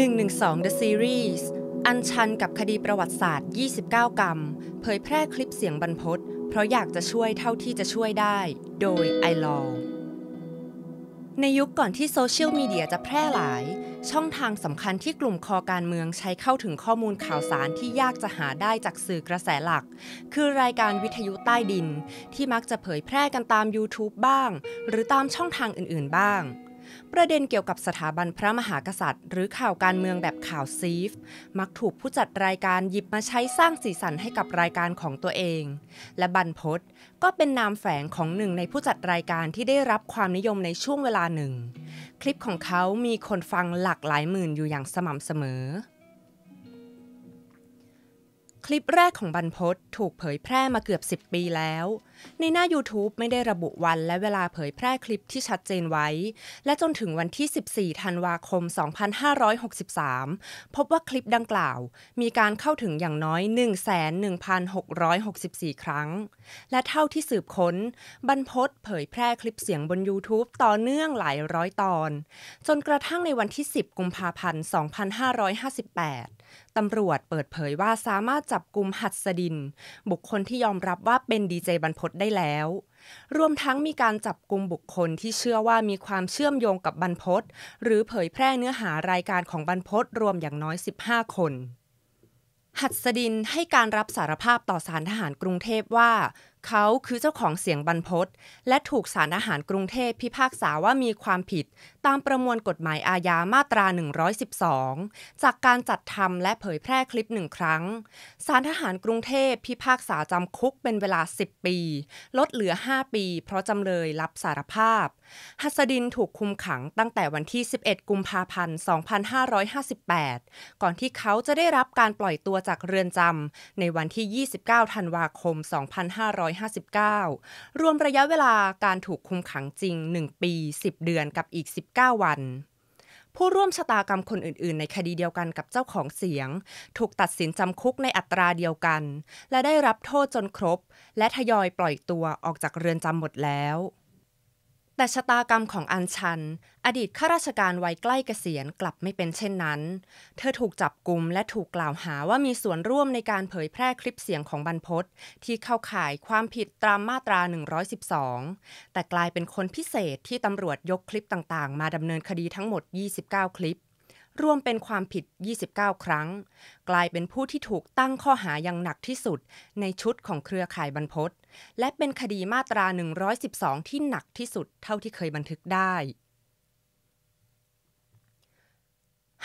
112 The Series อันชันกับคดีประวัติศาสตร์ 29 กรรมเผยแพร่คลิปเสียงบรรพศเพราะอยากจะช่วยเท่าที่จะช่วยได้ โดยไอลอในยุคก่อนที่โซเชียลมีเดียจะแพร่หลาย ช่องทางสำคัญที่กลุ่มคอการเมืองใช้เข้าถึงข้อมูลข่าวสารที่ยากจะหาได้จากสื่อกระแสหลัก คือรายการวิทยุใต้ดินที่มักจะเผยแพร่กันตาม YouTube บ้าง หรือตามช่องทางอื่น ๆบ้างประเด็นเกี่ยวกับสถาบันพระมหากษัตริย์ หรือข่าวการเมืองแบบข่าวซีฟ มักถูกผู้จัดรายการหยิบมาใช้สร้างสีสันให้กับรายการของตัวเอง และบันพศก็เป็นนามแฝงของหนึ่งในผู้จัดรายการที่ได้รับความนิยมในช่วงเวลาหนึ่ง คลิปของเขามีคนฟังหลากหลายหมื่นอยู่อย่างสม่ำเสมอคลิปแรกของบรรพศถูกเผยแพร่มาเกือบ 10 ปีแล้ว ในหน้า YouTube ไม่ได้ระบุวันและเวลาเผยแพร่คลิปที่ชัดเจนไว้ และจนถึงวันที่ 14 ธันวาคม 2563 พบว่าคลิปดังกล่าว มีการเข้าถึงอย่างน้อย 1 1 6 6 4 ครั้ง และเท่าที่สืบค้น บรรพศเผยแพร่คลิปเสียงบน YouTube ต่อเนื่องหลายร้อยตอน จนกระทั่งในวันที่ 10 กุมภาพันธ์ 2558ตำรวจเปิดเผยว่าสามารถจับกลุ่มหัดสดิน บุคคลที่ยอมรับว่าเป็นดีเจบรรพตได้แล้ว รวมทั้งมีการจับกลุ่มบุคคลที่เชื่อว่ามีความเชื่อมโยงกับบรรพตหรือเผยแพร่เนื้อหารายการของบรรพตรวมอย่างน้อย 15 คน หัดสดินให้การรับสารภาพต่อสารทหารกรุงเทพว่าเขาคือเจ้าของเสียงบรรพศและถูกสารอาหารกรุงเทพพิพากษาว่ามีความผิด ตามประมวลกฎหมายอาญามาตรา 112 จากการจัดทำและเผยแพร่คลิปหนึ่งครั้ง สารทหารกรุงเทพพิพากษาจำคุกเป็นเวลา 10 ปี ลดเหลือ 5 ปีเพราะจำเลยรับสารภาพฮัสดินถูกคุมขังตั้งแต่วันที่ 11 กุมภาพันธ์ 2558 ก่อนที่เขาจะได้รับการปล่อยตัวจากเรือนจำในวันที่ 29 ธันวาคม 2559 รวมระยะเวลาการถูกคุมขังจริง 1 ปี 10 เดือนกับอีก 19 วัน ผู้ร่วมชะตากรรมคนอื่นๆ ในคดีเดียวกันกับเจ้าของเสียง ถูกตัดสินจำคุกในอัตราเดียวกัน และได้รับโทษจนครบ และทยอยปล่อยตัวออกจากเรือนจำหมดแล้วแต่ชะตากรรมของอันชัน อดีตข้าราชการวัยใกล้เกษียณกลับไม่เป็นเช่นนั้น เธอถูกจับกลุ่มและถูกกล่าวหาว่ามีส่วนร่วมในการเผยแพร่คลิปเสียงของบรรพศที่เข้าข่ายความผิดตามมาตรา 112 แต่กลายเป็นคนพิเศษที่ตำรวจยกคลิปต่างๆ มาดำเนินคดีทั้งหมด 29 คลิปรวมเป็นความผิด 29 ครั้ง กลายเป็นผู้ที่ถูกตั้งข้อหาอย่างหนักที่สุด ในชุดของเครือข่ายบรรพศและเป็นคดีมาตรา 112 ที่หนักที่สุด เท่าที่เคยบันทึกได้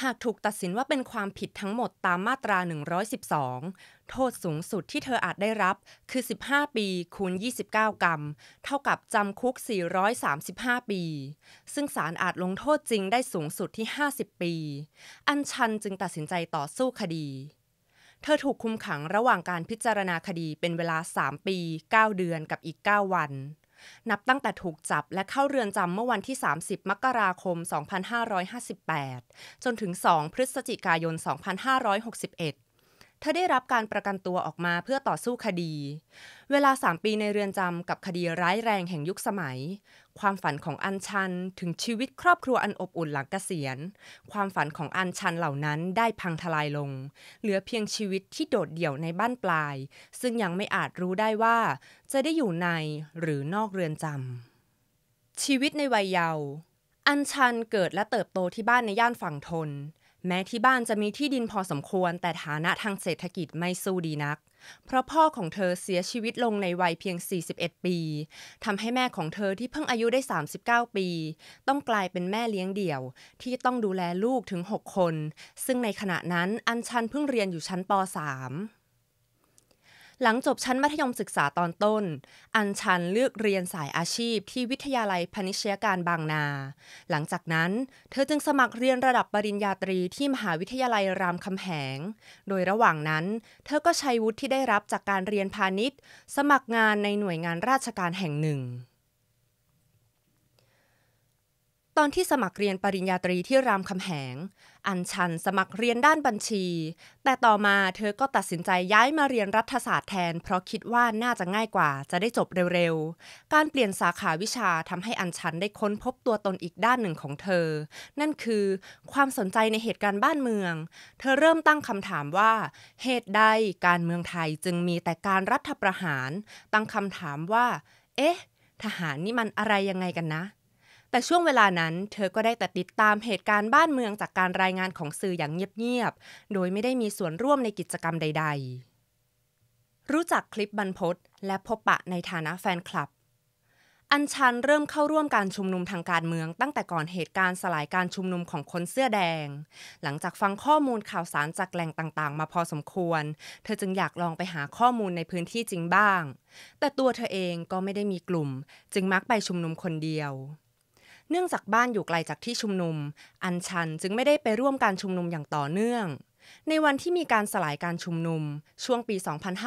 หากถูกตัดสินว่าเป็นความผิดทั้งหมดตามมาตรา 112 โทษสูงสุดที่เธออาจได้รับคือ 15 ปี คูณ 29 กรรมเท่ากับจำคุก 435 ปี ซึ่งศาลอาจลงโทษจริงได้สูงสุดที่ 50 ปี อัญชันจึงตัดสินใจต่อสู้คดี เธอถูกคุมขังระหว่างการพิจารณาคดีเป็นเวลา 3 ปี 9 เดือนกับอีก 9 วันนับตั้งแต่ถูกจับและเข้าเรือนจำเมื่อวันที่ 30 มกราคม 2558 จนถึง 2 พฤศจิกายน 2561เธอได้รับการประกันตัวออกมาเพื่อต่อสู้คดี เวลา 3 ปีในเรือนจำกับคดีร้ายแรงแห่งยุคสมัย ความฝันของ อันชันถึงชีวิตครอบครัวอันอบอุ่นหลังเกษียณ ความฝันของอันชันเหล่านั้นได้พังทลายลง เหลือเพียงชีวิตที่โดดเดี่ยวในบ้านปลาย ซึ่งยังไม่อาจรู้ได้ว่าจะได้อยู่ในหรือนอกเรือนจำ ชีวิตในวัยเยาว์ อันชันเกิดและเติบโตที่บ้านในย่านฝั่งทนแม้ที่บ้านจะมีที่ดินพอสมควรแต่ฐานะทางเศรษฐกิจไม่สู้ดีนัก เพราะพ่อของเธอเสียชีวิตลงในวัยเพียง 41 ปีทำให้แม่ของเธอที่เพิ่งอายุได้ 39 ปี ต้องกลายเป็นแม่เลี้ยงเดี่ยว ที่ต้องดูแลลูกถึง 6 คน ซึ่งในขณะนั้นอัญชันเพิ่งเรียนอยู่ชั้นป .3 หลังจบชั้นมัธยมศึกษาตอนต้น อัญชันเลือกเรียนสายอาชีพที่วิทยาลัยพนิชยการบางนา หลังจากนั้น เธอจึงสมัครเรียนระดับปริญญาตรีที่มหาวิทยาลัยรามคำแหง โดยระหว่างนั้น เธอก็ใช้วุฒิที่ได้รับจากการเรียนพาณิชย์ สมัครงานในหน่วยงานราชการแห่งหนึ่งตอนที่สมัครเรียนปริญญาตรีที่รามคำแหง อัญชันสมัครเรียนด้านบัญชี แต่ต่อมาเธอก็ตัดสินใจย้ายมาเรียนรัฐศาสตร์แทนเพราะคิดว่าน่าจะง่ายกว่าจะได้จบเร็วๆ การเปลี่ยนสาขาวิชาทำให้อัญชันได้ค้นพบตัวตนอีกด้านหนึ่งของเธอ นั่นคือความสนใจในเหตุการณ์บ้านเมือง เธอเริ่มตั้งคำถามว่า เหตุใดการเมืองไทยจึงมีแต่การรัฐประหาร ตั้งคำถามว่า เอ๊ะทหารนี่มันอะไรยังไงกันนะแต่ช่วงเวลานั้นเธอก็ได้แต่ติดตามเหตุการณ์บ้านเมืองจากการรายงานของสื่ออย่างเงียบๆ โดยไม่ได้มีส่วนร่วมในกิจกรรมใด ๆ รู้จักคลิปบรรพศและพบปะในฐานะแฟนคลับ อัญชันเริ่มเข้าร่วมการชุมนุมทางการเมืองตั้งแต่ก่อนเหตุการณ์สลายการชุมนุมของคนเสื้อแดง หลังจากฟังข้อมูลข่าวสารจากแหล่งต่างๆ มาพอสมควร เธอจึงอยากลองไปหาข้อมูลในพื้นที่จริงบ้าง แต่ตัวเธอเองก็ไม่ได้มีกลุ่ม จึงมักไปชุมนุมคนเดียวเนื่องจากบ้านอยู่ไกลจากที่ชุมนุม อันชันจึงไม่ได้ไปร่วมการชุมนุมอย่างต่อเนื่อง ในวันที่มีการสลายการชุมนุมช่วงปี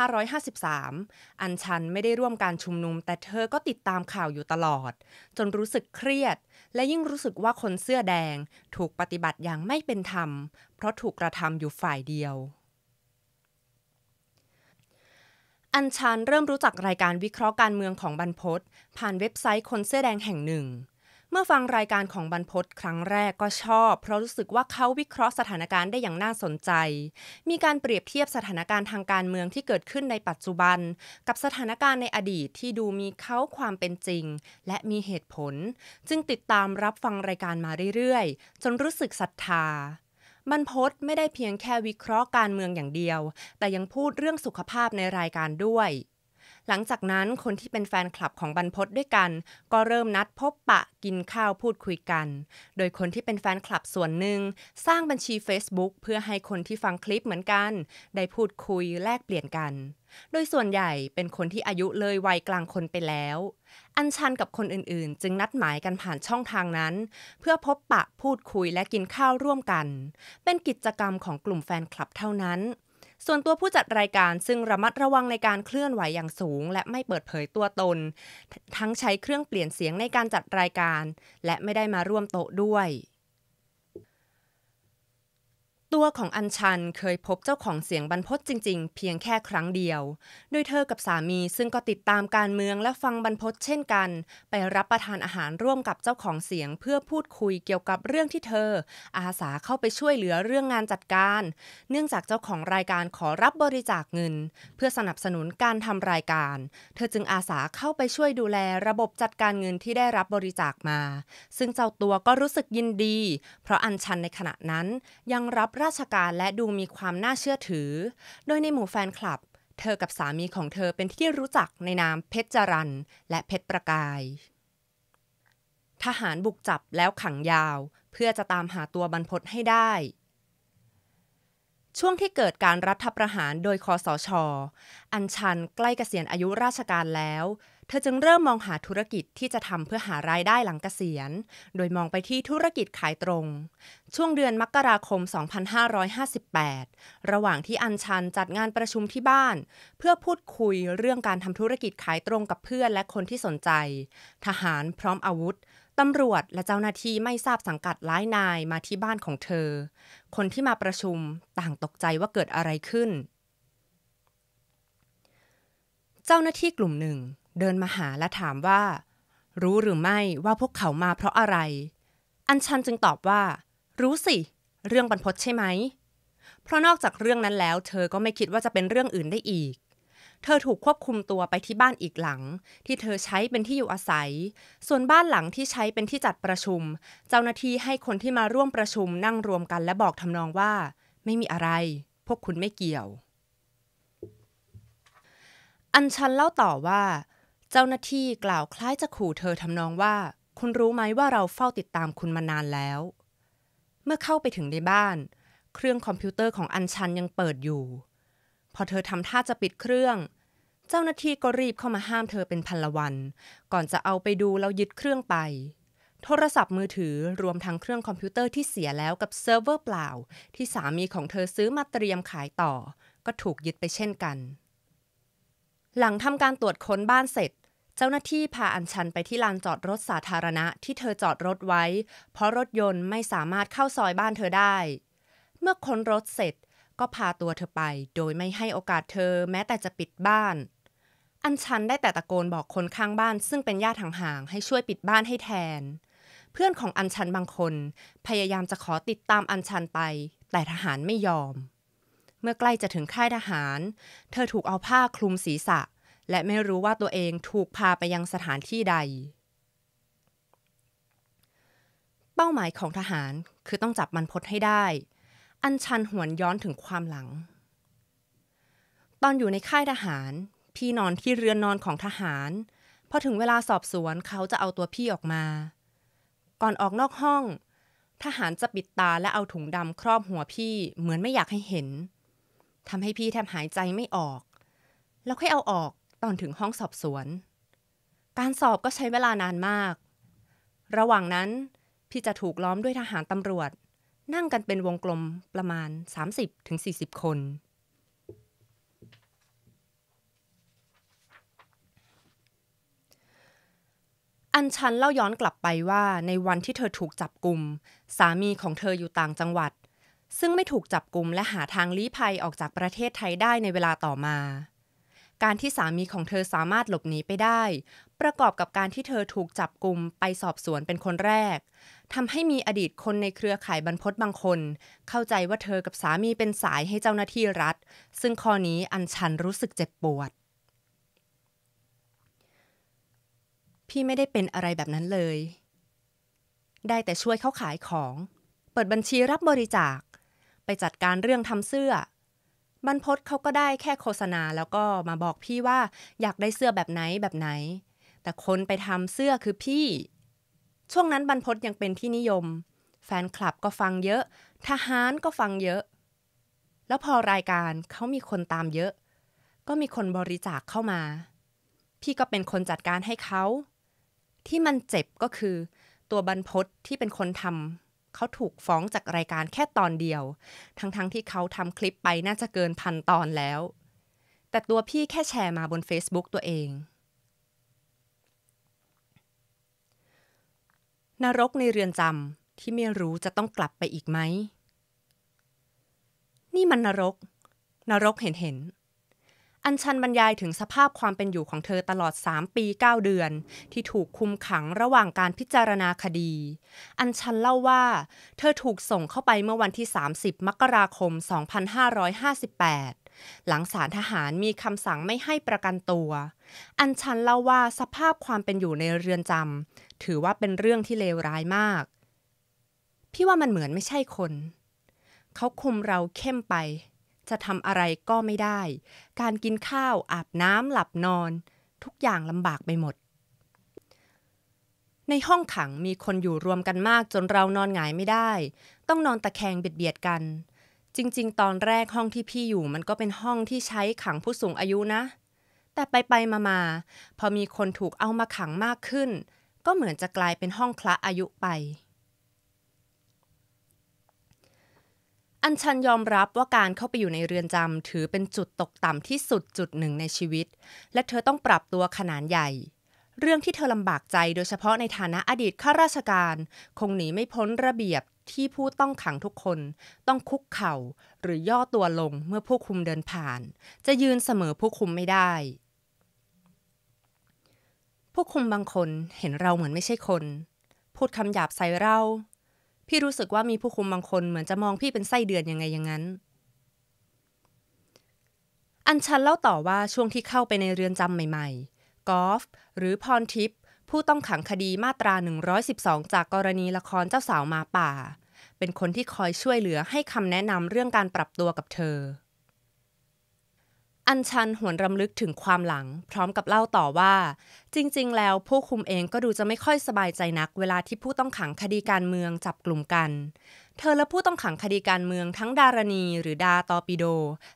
2553 อันชันไม่ได้ร่วมการชุมนุม แต่เธอก็ติดตามข่าวอยู่ตลอด จนรู้สึกเครียด และยิ่งรู้สึกว่าคนเสื้อแดง ถูกปฏิบัติอย่างไม่เป็นธรรม เพราะถูกกระทำอยู่ฝ่ายเดียว อัญชันเริ่มรู้จักรายการวิเคราะห์การเมืองของบรรพศผ่านเว็บไซต์คนเสื้อแดงแห่งหนึ่งเมื่อฟังรายการของบรรพศครั้งแรกก็ชอบ เพราะรู้สึกว่าเขาวิเคราะห์สถานการณ์ได้อย่างน่าสนใจ มีการเปรียบเทียบสถานการณ์ทางการเมืองที่เกิดขึ้นในปัจจุบัน กับสถานการณ์ในอดีตที่ดูมีเขาความเป็นจริง และมีเหตุผล จึงติดตามรับฟังรายการมาเรื่อยๆ จนรู้สึกศรัทธาบรรพศไม่ได้เพียงแค่วิเคราะห์การเมืองอย่างเดียว แต่ยังพูดเรื่องสุขภาพในรายการด้วยหลังจากนั้นคนที่เป็นแฟนคลับของบรรพศด้วยกัน ก็เริ่มนัดพบปะกินข้าวพูดคุยกัน โดยคนที่เป็นแฟนคลับส่วนหนึ่งสร้างบัญชี Facebook เพื่อให้คนที่ฟังคลิปเหมือนกัน ได้พูดคุยแลกเปลี่ยนกัน โดยส่วนใหญ่เป็นคนที่อายุเลยวัยกลางคนไปแล้ว อัญชันกับคนอื่นๆ จึงนัดหมายกันผ่านช่องทางนั้น เพื่อพบปะพูดคุยและกินข้าวร่วมกัน เป็นกิจกรรมของกลุ่มแฟนคลับเท่านั้นส่วนตัวผู้จัดรายการซึ่งระมัดระวังในการเคลื่อนไหวอย่างสูง และไม่เปิดเผยตัวตน ทั้งใช้เครื่องเปลี่ยนเสียงในการจัดรายการ และไม่ได้มาร่วมโต๊ะด้วยตัวของอัญชันเคยพบเจ้าของเสียงบรรพศจริงๆ เพียงแค่ครั้งเดียว โดยเธอกับสามีซึ่งก็ติดตามการเมืองและฟังบรรพศเช่นกัน ไปรับประทานอาหารร่วมกับเจ้าของเสียงเพื่อพูดคุยเกี่ยวกับเรื่องที่เธอ อาสาเข้าไปช่วยเหลือเรื่องงานจัดการ เนื่องจากเจ้าของรายการขอรับบริจาคเงิน เพื่อสนับสนุนการทำรายการ เธอจึงอาสาเข้าไปช่วยดูแลระบบจัดการเงินที่ได้รับบริจาคมา ซึ่งเจ้าตัวก็รู้สึกยินดี เพราะอัญชันในขณะนั้นยังรับราชการและดูมีความน่าเชื่อถือ โดยในหมู่แฟนคลับ เธอกับสามีของเธอเป็นที่รู้จักในนามเพชรจรันและเพชรประกาย ทหารบุกจับแล้วขังยาวเพื่อจะตามหาตัวบรรพศให้ได้ ช่วงที่เกิดการรัฐประหารโดยคอสช อัญชันใกล้เกษียณอายุราชการแล้วเธอจึงเริ่มมองหาธุรกิจที่จะทำเพื่อหารายได้หลังเกษียณ โดยมองไปที่ธุรกิจขายตรง ช่วงเดือนมกราคม 2558 ระหว่างที่อัญชันจัดงานประชุมที่บ้าน เพื่อพูดคุยเรื่องการทำธุรกิจขายตรงกับเพื่อนและคนที่สนใจ ทหารพร้อมอาวุธ ตำรวจและเจ้าหน้าที่ไม่ทราบสังกัดร้ายนายมาที่บ้านของเธอ คนที่มาประชุมต่างตกใจว่าเกิดอะไรขึ้น เจ้าหน้าที่กลุ่มหนึ่งเดินมาหาและถามว่า รู้หรือไม่ว่าพวกเขามาเพราะอะไร อัญชันจึงตอบว่า รู้สิ เรื่องบรรพชใช่ไหม เพราะนอกจากเรื่องนั้นแล้ว เธอก็ไม่คิดว่าจะเป็นเรื่องอื่นได้อีก เธอถูกควบคุมตัวไปที่บ้านอีกหลัง ที่เธอใช้เป็นที่อยู่อาศัย ส่วนบ้านหลังที่ใช้เป็นที่จัดประชุม เจ้าหน้าที่ให้คนที่มาร่วมประชุมนั่งรวมกันและบอกทำนองว่า ไม่มีอะไร พวกคุณไม่เกี่ยว อัญชันเล่าต่อว่าเจ้าหน้าที่กล่าวคล้ายจะขู่เธอทำนองว่า คุณรู้ไหม ว่าเราเฝ้าติดตามคุณมานานแล้ว เมื่อเข้าไปถึงในบ้าน เครื่องคอมพิวเตอร์ของอัญชันยังเปิดอยู่ พอเธอทำท่าจะปิดเครื่อง เจ้าหน้าที่ก็รีบเข้ามาห้ามเธอเป็นพันละวัน ก่อนจะเอาไปดูแล้วยึดเครื่องไป โทรศัพท์มือถือรวมทั้งเครื่องคอมพิวเตอร์ที่เสียแล้วกับเซิร์ฟเวอร์เปล่า ที่สามีของเธอซื้อมาเตรียมขายต่อ ก็ถูกยึดไปเช่นกัน หลังทำการตรวจค้นบ้านเสร็จเจ้าหน้าที่พาอัญชันไปที่ลานจอดรถสาธารณะที่เธอจอดรถไว้ เพราะรถยนต์ไม่สามารถเข้าซอยบ้านเธอได้ เมื่อค้นรถเสร็จ ก็พาตัวเธอไปโดยไม่ให้โอกาสเธอแม้แต่จะปิดบ้าน อัญชันได้แต่ตะโกนบอกคนข้างบ้านซึ่งเป็นญาติห่างๆให้ช่วยปิดบ้านให้แทน เพื่อนของอัญชันบางคนพยายามจะขอติดตามอัญชันไป แต่ทหารไม่ยอม เมื่อใกล้จะถึงค่ายทหาร เธอถูกเอาผ้าคลุมศีรษะและไม่รู้ว่าตัวเองถูกพาไปยังสถานที่ใด เป้าหมายของทหารคือต้องจับมันพดให้ได้ อัญชันหวนย้อนถึงความหลัง ตอนอยู่ในค่ายทหาร พี่นอนที่เรือนนอนของทหารพอถึงเวลาสอบสวนเขาจะเอาตัวพี่ออกมา ก่อนออกนอกห้อง ทหารจะปิดตาและเอาถุงดำครอบหัวพี่เหมือนไม่อยากให้เห็นทำให้พี่แทบหายใจไม่ออก แล้วค่อยเอาออกตอนถึงห้องสอบสวน การสอบก็ใช้เวลานานมาก ระหว่างนั้นพี่จะถูกล้อมด้วยทหารตำรวจ นั่งกันเป็นวงกลมประมาณ 30-40 คน อัญชันเล่าย้อนกลับไปว่าในวันที่เธอถูกจับกลุ่ม สามีของเธออยู่ต่างจังหวัด ซึ่งไม่ถูกจับกลุ่ม และหาทางลี้ภัยออกจากประเทศไทยได้ในเวลาต่อมาการที่สามีของเธอสามารถหลบหนีไปได้ ประกอบกับการที่เธอถูกจับกลุ่มไปสอบสวนเป็นคนแรกทำให้มีอดีตคนในเครือข่ายบรรพศบางคน เข้าใจว่าเธอกับสามีเป็นสายให้เจ้าหน้าที่รัฐ ซึ่งข้อนี้อันชันรู้สึกเจ็บปวด พี่ไม่ได้เป็นอะไรแบบนั้นเลย ได้แต่ช่วยเขาขายของ เปิดบัญชีรับบริจาค ไปจัดการเรื่องทำเสื้อบรรพศเขาก็ได้แค่โฆษณาแล้วก็มาบอกพี่ว่าอยากได้เสื้อแบบไหนแบบไหน แต่คนไปทำเสื้อคือพี่ ช่วงนั้นบรรพศยังเป็นที่นิยม แฟนคลับก็ฟังเยอะ ทหารก็ฟังเยอะ แล้วพอรายการเขามีคนตามเยอะ ก็มีคนบริจาคเข้ามา พี่ก็เป็นคนจัดการให้เขาที่มันเจ็บก็คือ ตัวบรรพศที่เป็นคนทำเขาถูกฟ้องจากรายการแค่ตอนเดียว ทั้งๆทที่เขาทำคลิปไปน่าจะเกินพันตอนแล้ว แต่ตัวพี่แค่แชร์มาบน Facebook ตัวเอง นรกในเรือนจำที่ไม่รู้จะต้องกลับไปอีกไหม นี่มันนรก นรกเห็นเห็นอันชันบรรยายถึงสภาพความเป็นอยู่ของเธอตลอด 3 ปี 9 เดือน ที่ถูกคุมขังระหว่างการพิจารณาคดี อันชันเล่าว่า เธอถูกส่งเข้าไปเมื่อวันที่ 30 มกราคม 2558 หลังสารทหารมีคำสั่งไม่ให้ประกันตัว อันชันเล่าว่าสภาพความเป็นอยู่ในเรือนจำ ถือว่าเป็นเรื่องที่เลวร้ายมาก พี่ว่ามันเหมือนไม่ใช่คน เขาคุมเราเข้มไปจะทำอะไรก็ไม่ได้ การกินข้าวอาบน้ำหลับนอน ทุกอย่างลำบากไปหมด ในห้องขังมีคนอยู่รวมกันมากจนเรานอนหงายไม่ได้ ต้องนอนตะแคงเบียดเบียดกัน จริงๆตอนแรกห้องที่พี่อยู่มันก็เป็นห้องที่ใช้ขังผู้สูงอายุนะ แต่ไปไปมามาพอมีคนถูกเอามาขังมากขึ้น ก็เหมือนจะกลายเป็นห้องคละอายุไปอัญชันยอมรับว่าการเข้าไปอยู่ในเรือนจำถือเป็นจุดตกต่ำที่สุดจุดหนึ่งในชีวิต และเธอต้องปรับตัวขนาดใหญ่ เรื่องที่เธอลำบากใจโดยเฉพาะในฐานะอดีตข้าราชการ คงหนีไม่พ้นระเบียบที่ผู้ต้องขังทุกคนต้องคุกเข่าหรือย่อตัวลงเมื่อผู้คุมเดินผ่าน จะยืนเสมอผู้คุมไม่ได้ ผู้คุมบางคนเห็นเราเหมือนไม่ใช่คน พูดคำหยาบใส่เราพี่รู้สึกว่ามีผู้คุมบางคนเหมือนจะมองพี่เป็นไส้เดือนยังไงอย่างนั้น อัญชันเล่าต่อว่าช่วงที่เข้าไปในเรือนจำใหม่ ๆ กอล์ฟหรือพรทิพย์ผู้ต้องขังคดีมาตรา 112 จากกรณีละครเจ้าสาวมาป่า เป็นคนที่คอยช่วยเหลือให้คำแนะนำเรื่องการปรับตัวกับเธออัญชันหวนรำลึกถึงความหลัง พร้อมกับเล่าต่อว่า จริงๆแล้วผู้คุมเองก็ดูจะไม่ค่อยสบายใจนักเวลาที่ผู้ต้องขังคดีการเมืองจับกลุ่มกัน เธอและผู้ต้องขังคดีการเมืองทั้งดารณี หรือดาตอปิโด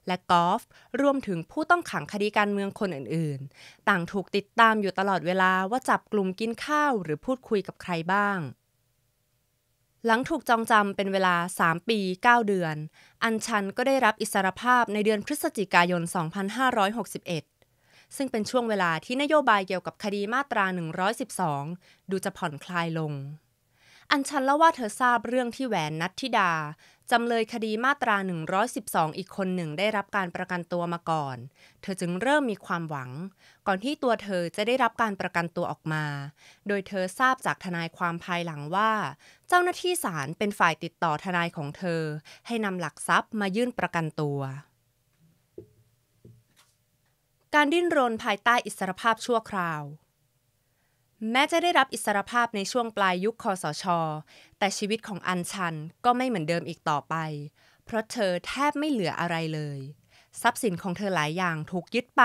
และกอล์ฟรวมถึงผู้ต้องขังคดีการเมืองคนอื่นๆ ต่างถูกติดตามอยู่ตลอดเวลาว่าจับกลุ่มกินข้าว หรือพูดคุยกับใครบ้างหลังถูกจองจำเป็นเวลา 3 ปี 9 เดือน อัญชันก็ได้รับอิสรภาพในเดือนพฤศจิกายน 2561 ซึ่งเป็นช่วงเวลาที่นโยบายเกี่ยวกับคดีมาตรา 112 ดูจะผ่อนคลายลงอัญชันเล่าว่าเธอทราบเรื่องที่แหวนนัทธิดาจำเลยคดีมาตรา 112 อีกคนหนึ่งได้รับการประกันตัวมาก่อน เธอจึงเริ่มมีความหวัง ก่อนที่ตัวเธอจะได้รับการประกันตัวออกมา โดยเธอทราบจากทนายความภายหลังว่า เจ้าหน้าที่ศาลเป็นฝ่ายติดต่อทนายของเธอ ให้นำหลักทรัพย์มายื่นประกันตัว การดิ้นรนภายใต้อิสรภาพชั่วคราวแม้จะได้รับอิสรภาพในช่วงปลายยุคคอสช แต่ชีวิตของอัญชันก็ไม่เหมือนเดิมอีกต่อไป เพราะเธอแทบไม่เหลืออะไรเลย ทรัพย์สินของเธอหลายอย่างถูกยึดไป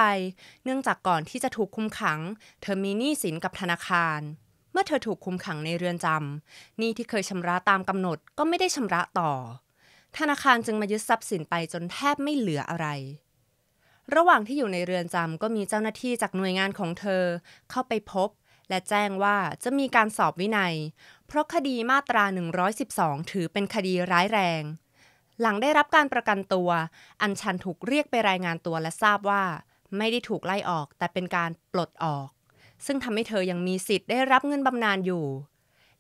เนื่องจากก่อนที่จะถูกคุมขัง เธอมีหนี้สินกับธนาคาร เมื่อเธอถูกคุมขังในเรือนจำหนี้ที่เคยชำระตามกำหนดก็ไม่ได้ชำระต่อ ธนาคารจึงมายึดทรัพย์สินไปจนแทบไม่เหลืออะไร ระหว่างที่อยู่ในเรือนจำก็มีเจ้าหน้าที่จากหน่วยงานของเธอเข้าไปพบและแจ้งว่าจะมีการสอบวินัยเพราะคดีมาตรา 112 ถือเป็นคดีร้ายแรง หลังได้รับการประกันตัว อัญชันถูกเรียกไปรายงานตัวและทราบว่า ไม่ได้ถูกไล่ออกแต่เป็นการปลดออก ซึ่งทำให้เธอยังมีสิทธิ์ได้รับเงินบำนาญอยู่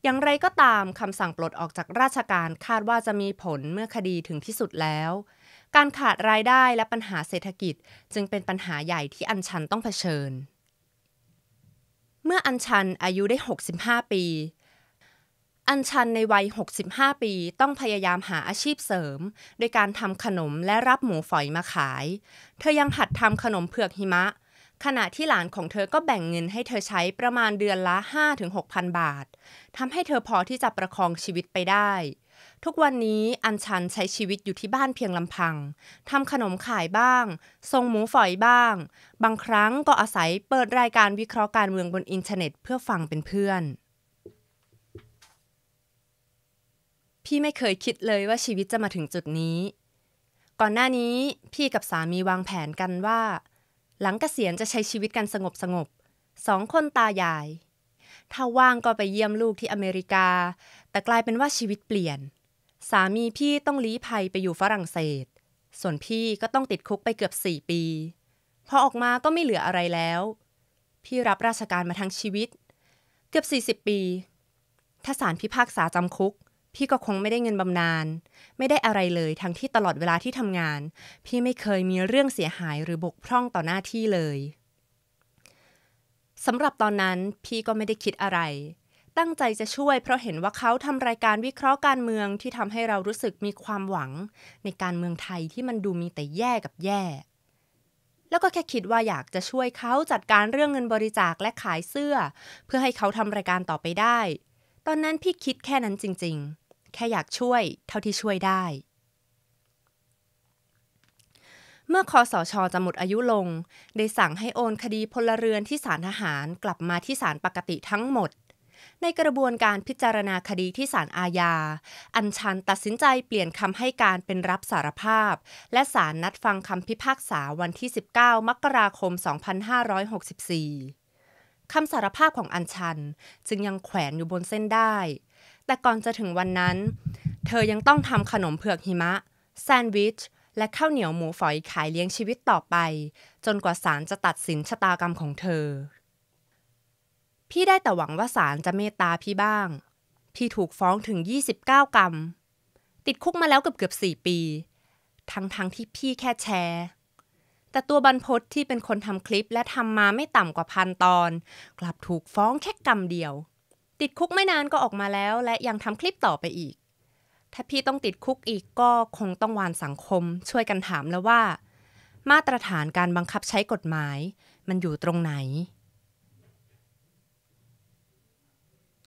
อย่างไรก็ตามคำสั่งปลดออกจากราชการคาดว่าจะมีผลเมื่อคดีถึงที่สุดแล้ว การขาดรายได้และปัญหาเศรษฐกิจ จึงเป็นปัญหาใหญ่ที่อัญชันต้องเผชิญเมื่ออัญชันอายุได้ 65 ปี อัญชันในวัย 65 ปีต้องพยายามหาอาชีพเสริม โดยการทำขนมและรับหมูฝอยมาขาย เธอยังหัดทำขนมเผือกหิมะ ขณะที่หลานของเธอก็แบ่งเงินให้เธอใช้ประมาณเดือนละ 5-6,000 บาท ทำให้เธอพอที่จะประคองชีวิตไปได้ทุกวันนี้อัญชันใช้ชีวิตอยู่ที่บ้านเพียงลำพัง ทำขนมขายบ้าง ทรงหมูฝอยบ้าง บางครั้งก็อาศัยเปิดรายการวิเคราะห์การเมืองบนอินเทอร์เน็ตเพื่อฟังเป็นเพื่อน พี่ไม่เคยคิดเลยว่าชีวิตจะมาถึงจุดนี้ ก่อนหน้านี้พี่กับสามีวางแผนกันว่า หลังเกษียณจะใช้ชีวิตกันสงบสงบ สองคนตาใหญ่ ถ้าว่างก็ไปเยี่ยมลูกที่อเมริกา แต่กลายเป็นว่าชีวิตเปลี่ยนสามีพี่ต้องลี้ภัยไปอยู่ฝรั่งเศส ส่วนพี่ก็ต้องติดคุกไปเกือบสี่ปี พอออกมาก็ไม่เหลืออะไรแล้ว พี่รับราชการมาทั้งชีวิต เกือบ 40 ปี ถ้าศาลพิพากษาจำคุก พี่ก็คงไม่ได้เงินบำนาญไม่ได้อะไรเลย ทั้งที่ตลอดเวลาที่ทำงาน พี่ไม่เคยมีเรื่องเสียหายหรือบกพร่องต่อหน้าที่เลย สำหรับตอนนั้นพี่ก็ไม่ได้คิดอะไรตั้งใจจะช่วยเพราะเห็นว่าเขาทำรายการวิเคราะห์การเมืองที่ทำให้เรารู้สึกมีความหวังในการเมืองไทยที่มันดูมีแต่แย่กับแย่แล้วก็แค่คิดว่าอยากจะช่วยเขาจัดการเรื่องเงินบริจาคและขายเสื้อ เพื่อให้เขาทำรายการต่อไปได้ ตอนนั้นพี่คิดแค่นั้นจริงๆ แค่อยากช่วยเท่าที่ช่วยได้ เมื่อคอสอชอจะหมดอายุลงได้สั่งให้โอนคดีพลเรือนที่ศาลทหารกลับมาที่ศาลปกติทั้งหมดในกระบวนการพิจารณาคดีที่ศาลอาญา อัญชันตัดสินใจเปลี่ยนคำให้การเป็นรับสารภาพ และศาลนัดฟังคำพิพากษาวันที่ 19 มกราคม 2564 คำสารภาพของอัญชันจึงยังแขวนอยู่บนเส้นได้ แต่ก่อนจะถึงวันนั้น เธอยังต้องทำขนมเผือกหิมะ แซนด์วิช และข้าวเหนียวหมูฝอยขายเลี้ยงชีวิตต่อไป จนกว่าศาลจะตัดสินชะตากรรมของเธอพี่ได้แต่หวังว่าศาลจะเมตตาพี่บ้าง พี่ถูกฟ้องถึง 29 กรรม ติดคุกมาแล้วเกือบเกือบสปี ทั้งท้งที่พี่แค่แชร์ แต่ตัวบรรพศที่เป็นคนทำคลิป และทำมาไม่ต่ำกว่าพันตอน กลับถูกฟ้องแค่กรรมเดียว ติดคุกไม่นานก็ออกมาแล้ว และยังทำคลิปต่อไปอีก ถ้าพี่ต้องติดคุกอีกก็คงต้องวานสังคม ช่วยกันถามแล้วว่า มาตรฐานการบังคับใช้กฎหมาย มันอยู่ตรงไหน